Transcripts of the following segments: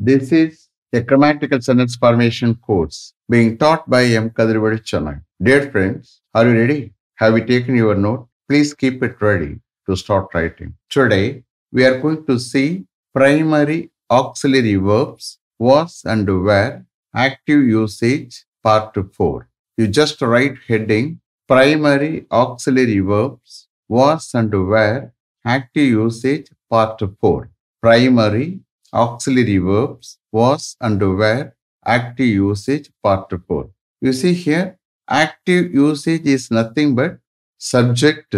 This is a grammatical sentence formation course being taught by M. Kadirvadi Chennai. Dear friends, are you ready? Have you taken your note? Please keep it ready to start writing. Today, we are going to see primary auxiliary verbs, was and were, active usage, part 4. You just write heading primary auxiliary verbs, was and were, active usage, part 4. Primary auxiliary verbs, was and were, active usage, part 4. You see here, active usage is nothing but subject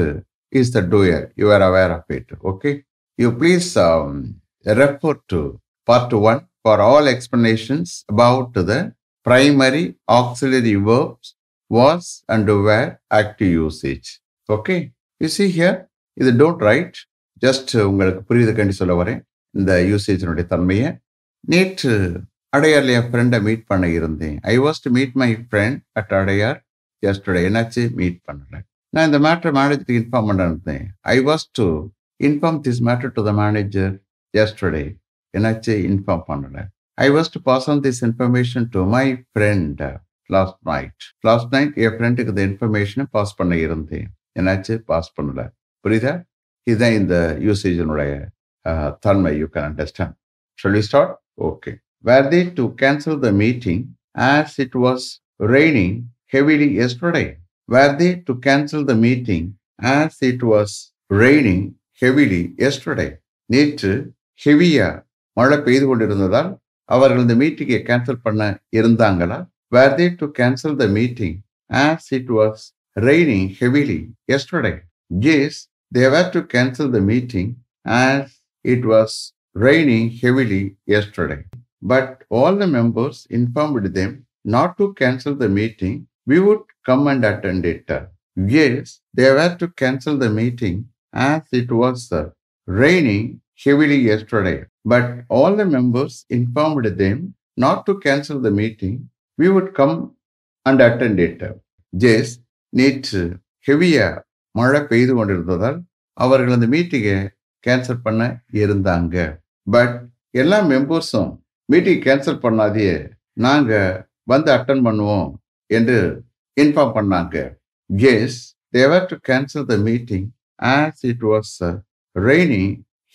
is the doer. You are aware of it. Okay. You please um, refer to part 1 for all explanations about the primary auxiliary verbs, was and were, active usage. Okay. You see here, இது don't write just உங்களுக்கு புரியுதுக்காண்டி சொல்ல வரேன் இந்த யூசேஜினுடைய தன்மையை நேற்று அடையார்ல என் ஃப்ரெண்டை meet பண்ண இருந்தேன் I was to meet my friend at Adyar ஜஸ்டுடைய என்னாச்சு மீட் பண்ணல நான் இந்த மேட்டரை மேனேஜருக்கு இன்ஃபார்ம் பண்ண இருந்தேன் I was to inform this matter to the manager yesterday என்னாச்சு இன்ஃபார்ம் பண்ணல I was to pass on this information to my friend last night last night என் ஃப்ரெண்டுக்கு இந்த இன்ஃபர்மேஷனை பாஸ் பண்ண இருந்தேன் என்னாச்சு பாஸ் பண்ணல புரியுதா இதுதான் இந்த யூசேஜினுடைய Tanmay, you can understand. Shall we start? Okay. Were they to cancel the meeting as it was raining heavily yesterday? Were they to cancel the meeting as it was raining heavily yesterday? நேற்று ஹெவியா மழை பெய்து கொண்டிருந்ததால் அவர்கள் இந்த மீட்டிங்கை cancel பண்ண இருந்தாங்களா were they to cancel the meeting as it was raining heavily yesterday yes they were to cancel the meeting as it was raining heavily yesterday, but all the members informed them not to cancel the meeting. We would come and attend it. Yes, they were to cancel the meeting as it was uh, raining heavily yesterday, but all the members informed them not to cancel the meeting. We would come and attend it. Yes, நேற்று ஹெவியாக மழை பெய்து கொண்டிருந்ததால் அவர்கள் அந்த மீட்டிங்கை cancel பண்ண இருந்தாங்க பட் எல்லா மெம்பர்ஸும் மீட்டிங் கேன்சல் பண்ணாதே நாங்கள் வந்து அட்டன் பண்ணுவோம் என்று இன்ஃபார்ம் பண்ணாங்க yes they were to cancel the meeting as it was rainy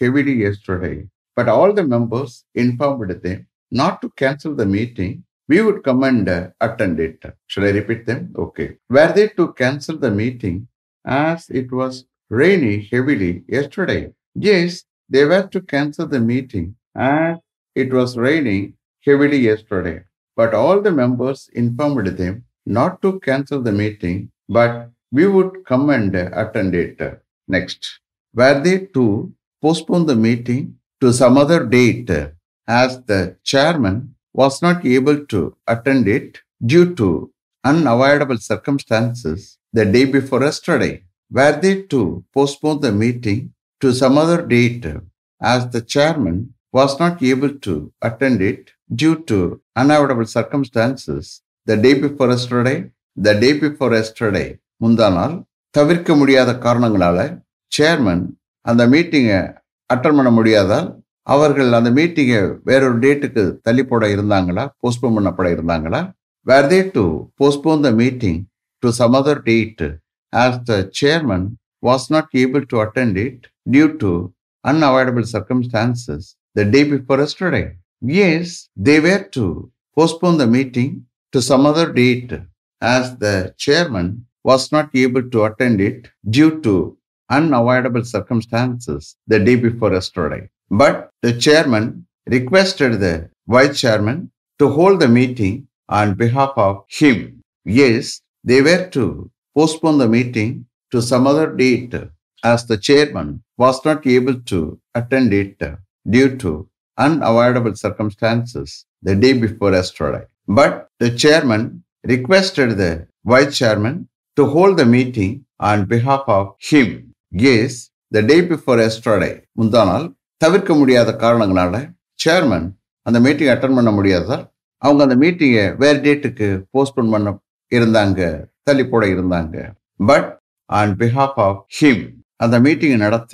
heavily yesterday but all the members inform எடுத்தேன் not to cancel the meeting we would come and uh, attend it. Should I repeat them? Okay. Were they to cancel the meeting as it was rainy heavily yesterday? Yes, they were to cancel the meeting and it was raining heavily yesterday. But all the members informed them not to cancel the meeting, but we would come and attend it next. Were they to postpone the meeting to some other date as the chairman was not able to attend it due to unavoidable circumstances the day before yesterday? Were they to postpone the meeting to some other date as the chairman was not able to attend it due to unavoidable circumstances the day before yesterday, the day before yesterday, முந்தானால் தவிர்க்க முடியாத காரணங்களால chairman அந்த மீட்டிங்கை attend பண்ண முடியாதால் அவர்கள் அந்த மீட்டிங்கை வேறொரு டேட்டுக்கு தள்ளி போட இருந்தாங்களா போஸ்ட்போன் பண்ணப்பட இருந்தாங்களா were they to postpone the meeting to some other date as the chairman was not able to attend it due to unavoidable circumstances the day before yesterday. Yes, they were to postpone the meeting to some other date as the chairman was not able to attend it due to unavoidable circumstances the day before yesterday. But the chairman requested the vice chairman to hold the meeting on behalf of him. Yes, they were to postpone the meeting to some other date as the chairman was not able to attend it due to unavoidable circumstances the day before yesterday. But the chairman requested the vice chairman to hold the meeting on behalf of him. Yes, the day before yesterday, முந்தானால் தவிர்க்க முடியாத காரணங்களால chairman அந்த meeting attend பண்ண முடியாதால் அவங்க அந்த மீட்டிங்கை வேறு டேட்டுக்கு போஸ்ட்போன் பண்ண இருந்தாங்க தள்ளி போட இருந்தாங்க but on behalf of him அந்த மீட்டிங் நடத்த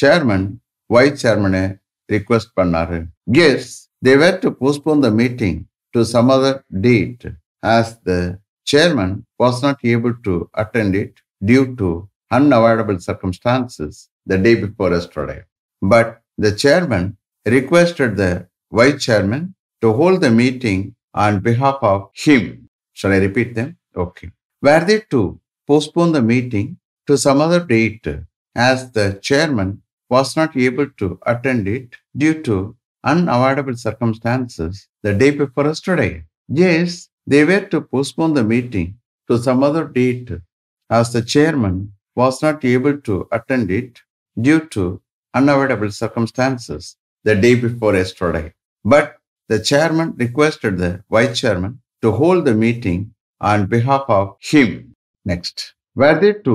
சேர்மன் வைஸ் சேர்மனை ரிக்வெஸ்ட் பண்ணாரு Yes, they were to postpone the meeting to some other date as the chairman was not able to attend it due to unavoidable circumstances the day before yesterday. But the chairman requested the vice chairman to hold the meeting on behalf of him. Shall I repeat them? Okay. Were they to postpone the meeting to some other date as the chairman was not able to attend it due to unavoidable circumstances the day before yesterday. Yes, they were to postpone the meeting to some other date as the chairman was not able to attend it due to unavoidable circumstances the day before yesterday. But the chairman requested the vice chairman to hold the meeting on behalf of him next. Were they to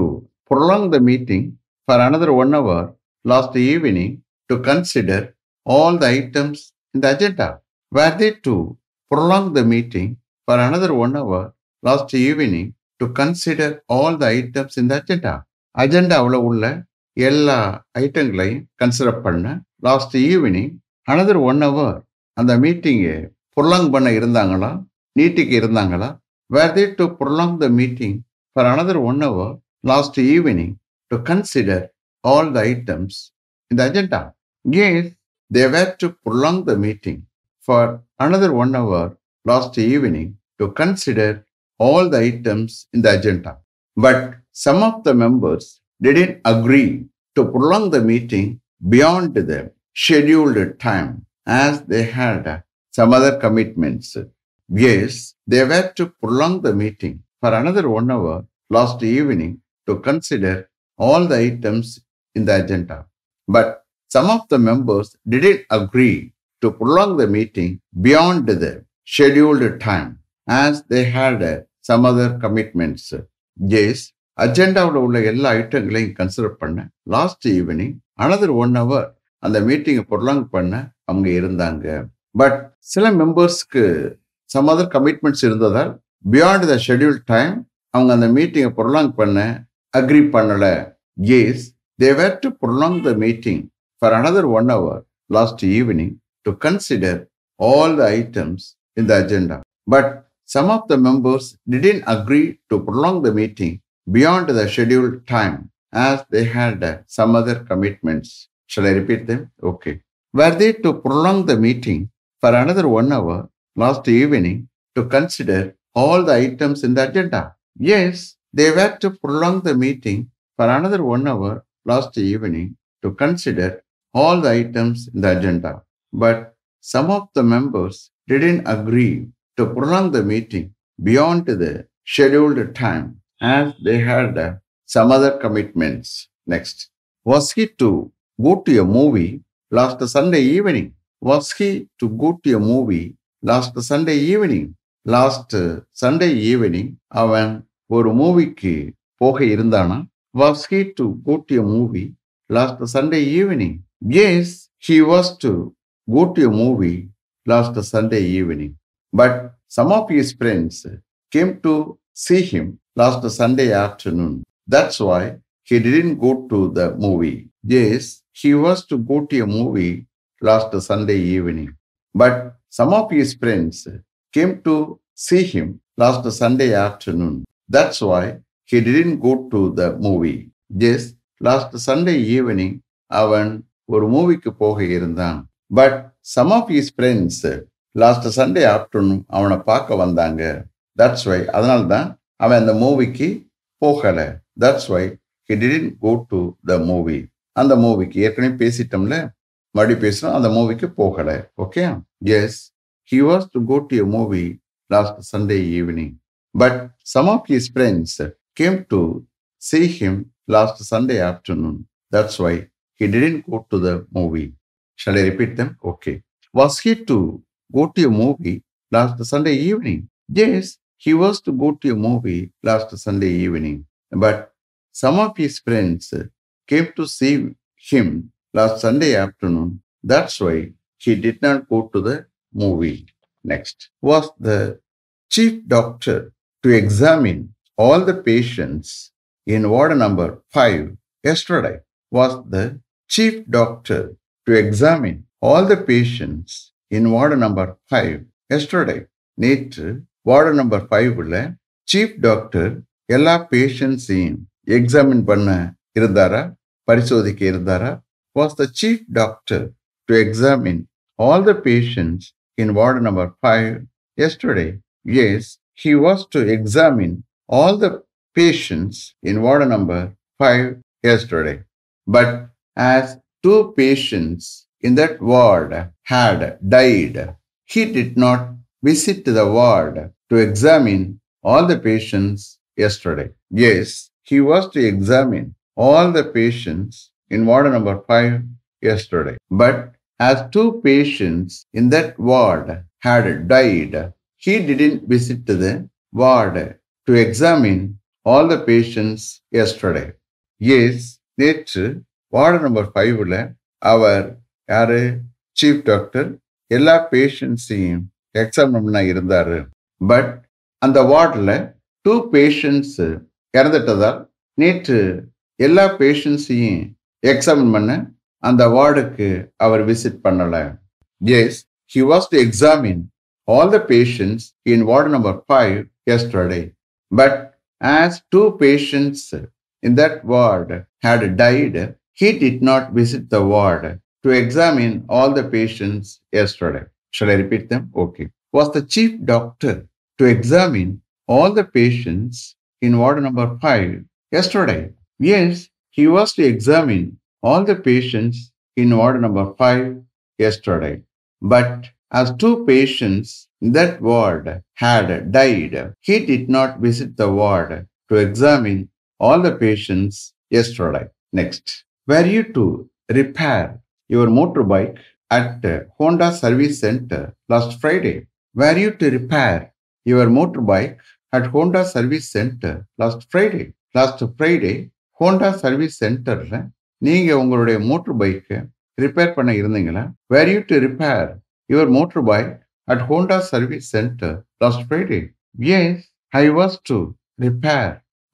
prolong the meeting for another one hour last evening to consider all the items in the agenda? Were they to prolong the meeting for another one hour last evening டு consider all the items இந்த agenda அஜெண்டாவில் உள்ள எல்லா ஐட்டங்களையும் consider பண்ண last evening another one hour அந்த மீட்டிங்கை prolong பண்ண இருந்தாங்களா நீட்டிக்கு இருந்தாங்களா were they to prolong the meeting for another one hour last evening to consider all the items in the agenda. Yes, they were to prolong the meeting for another one hour last evening to consider all the items in the agenda. But some of the members didn't agree to prolong the meeting beyond the scheduled time as they had some other commitments. Yes, they were to prolong the meeting for another one hour last evening to consider all the items in the agenda. But some of the members didn't agree to prolong the meeting beyond the scheduled time as they had some other commitments. Yes, அஜெண்டாவில் உள்ள எல்லா ஐட்டங்களையும் consider பண்ண last evening another one hour அந்த மீட்டிங்கை prolong பண்ண அவங்க இருந்தாங்க பட் சில மெம்பர்ஸ்க்கு சம் அதர் கமிட்மெண்ட்ஸ் இருந்ததால் Beyond the scheduled time, time the meeting மீட்டிங்கை ப்ரொலாங் பண்ண அக்ரி பண்ணலை yes. They were to prolong the meeting for another one hour last evening to consider all the items in the agenda. But some of the members didn't agree to prolong the meeting beyond the scheduled time as they had some other commitments. Shall I repeat them? Okay. Were they to prolong the meeting for another one hour last evening to consider all the items in the agenda. Yes, they were to prolong the meeting for another one hour last evening to consider all the items in the agenda. But some of the members didn't agree to prolong the meeting beyond the scheduled time as they had uh, some other commitments. Next. Was he to go to a movie last Sunday evening? Was he to go to a movie last Sunday evening? Last Sunday evening அவன் ஒரு மூவிக்கு போக இருந்தானா was he to go to movie last Sunday evening yes was was to go to movie last Sunday evening but some of his friends came to see him last Sunday afternoon. That's why he didn't go to the movie. Yes, he was to go to a movie last Sunday evening. But some of his friends came to see him last Sunday afternoon. That's why he didn't go to the movie yes last Sunday evening அவன் ஒரு மூவிக்கு போக இருந்தான் but some of his friends last Sunday afternoon அவனை பார்க்க வந்தாங்க that's why அதனால தான் அவன் அந்த மூவிக்கு போகலை that's why he didn't go to the movie அந்த மூவிக்கு ஏற்கனவே பேசிட்டோம்ல மறுபடியும் பேசணும் அந்த மூவிக்கு போகலை okay yes He was to go to a movie last Sunday evening, but some of his friends came to see him last Sunday afternoon. That's why he didn't go to the movie. Shall I repeat them? Okay. Was he to go to a movie last Sunday evening? Yes, he was to go to a movie last Sunday evening, but some of his friends came to see him last Sunday afternoon. That's why he did not go to the movie next was the chief doctor to examine all the patients in ward number 5 yesterday was the chief doctor to examine all the patients in ward number 5 yesterday நேற்று ward number ஃபைவ்ல chief doctor எல்லா பேஷண்ட்ஸையும் examine பண்ண இருந்தாரா பரிசோதிக்க இருந்தாரா was the chief doctor to examine all the patients in ward number 5 yesterday. Yes, he was to examine all the patients in ward number 5 yesterday. But as two patients in that ward had died, he did not visit the ward to examine all the patients yesterday. Yes, he was to examine all the patients in ward number 5 yesterday. But as two patients in that ward had died, he didn't visit the ward to examine all the patients yesterday. Yes நேற்று ward number ஃபைவ்ல அவர் யாரு chief doctor எல்லா பேஷண்ட்ஸையும் exam பண்ண இருந்தார் but அந்த வார்டில் two patients இறந்துட்டதால் நேற்று எல்லா பேஷண்ட்ஸையும் எக்ஸாம் பண்ண அந்த வார்டுக்கு our visit, பண்ணல Yes, he was to examine all the patients in ward number 5 yesterday. But as two patients in that ward had died, he did not visit the ward to examine all the patients yesterday. Shall I repeat them? Okay. Was the chief doctor to examine all the patients in ward number 5 yesterday? Yes, he was to examine all the patients in ward number 5 yesterday. But as two patients in that ward had died, he did not visit the ward to examine all the patients yesterday. Next, were you to repair your motorbike at Honda Service Center last Friday? Were you to repair your motorbike at Honda Service Center last Friday? Last Friday, Honda Service Center நீங்கள் உங்களுடைய motor repair repair பண்ண இருந்தீங்களா were you to repair your motor bike at Honda service centre last Friday yes I was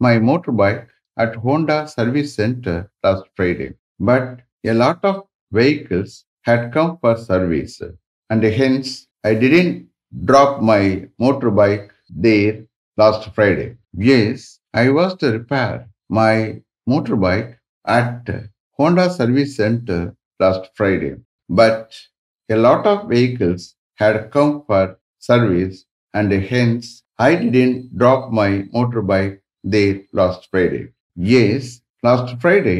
my motorbike at Honda Service Center last Friday. But a lot of vehicles had come for service, and hence I didn't drop my motorbike there last Friday. Yes, I was to repair my motorbike at Honda Honda Service Center last Friday, but a lot of vehicles had come for service and hence I drop my my bike there last Friday Yes, last Friday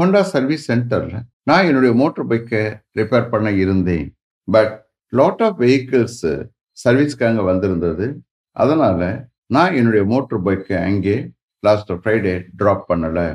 Honda service சென்டரில் நான் என்னுடைய motor பைக்கை repair பண்ண இருந்தேன் but lot of vehicles சர்வீஸ்க்காக வந்திருந்தது அதனால் நான் என்னுடைய மோட்டர் பைக்கை அங்கே லாஸ்ட் ஃப்ரைடே ட்ராப் பண்ணலை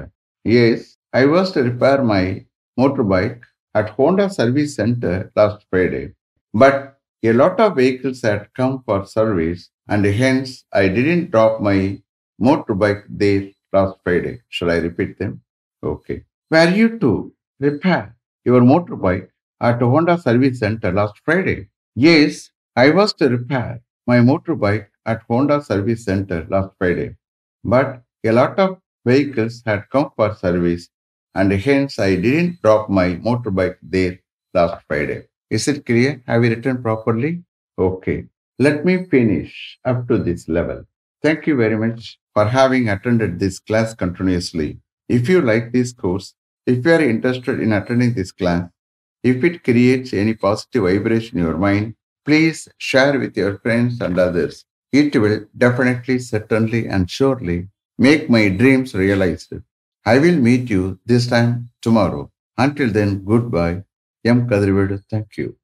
yes I was to repair my motorbike at Honda Service Center last Friday, but a lot of vehicles had come for service and hence I didn't drop my motorbike there last Friday. Shall I repeat them? Okay. Were you to repair your motorbike at Honda Service Center last Friday? Yes, I was to repair my motorbike at Honda Service Center last Friday, but a lot of vehicles had come for service and hence I didn't drop my motorbike there last Friday. Is it clear? Have you written properly? Okay. Let me finish up to this level. Thank you very much for having attended this class continuously. If you like this course, if you are interested in attending this class, if it creates any positive vibration in your mind, please share with your friends and others. It will definitely, certainly, and surely make my dreams realized. I will meet you this time tomorrow. Until then, goodbye. M. Kadrivedu, thank you.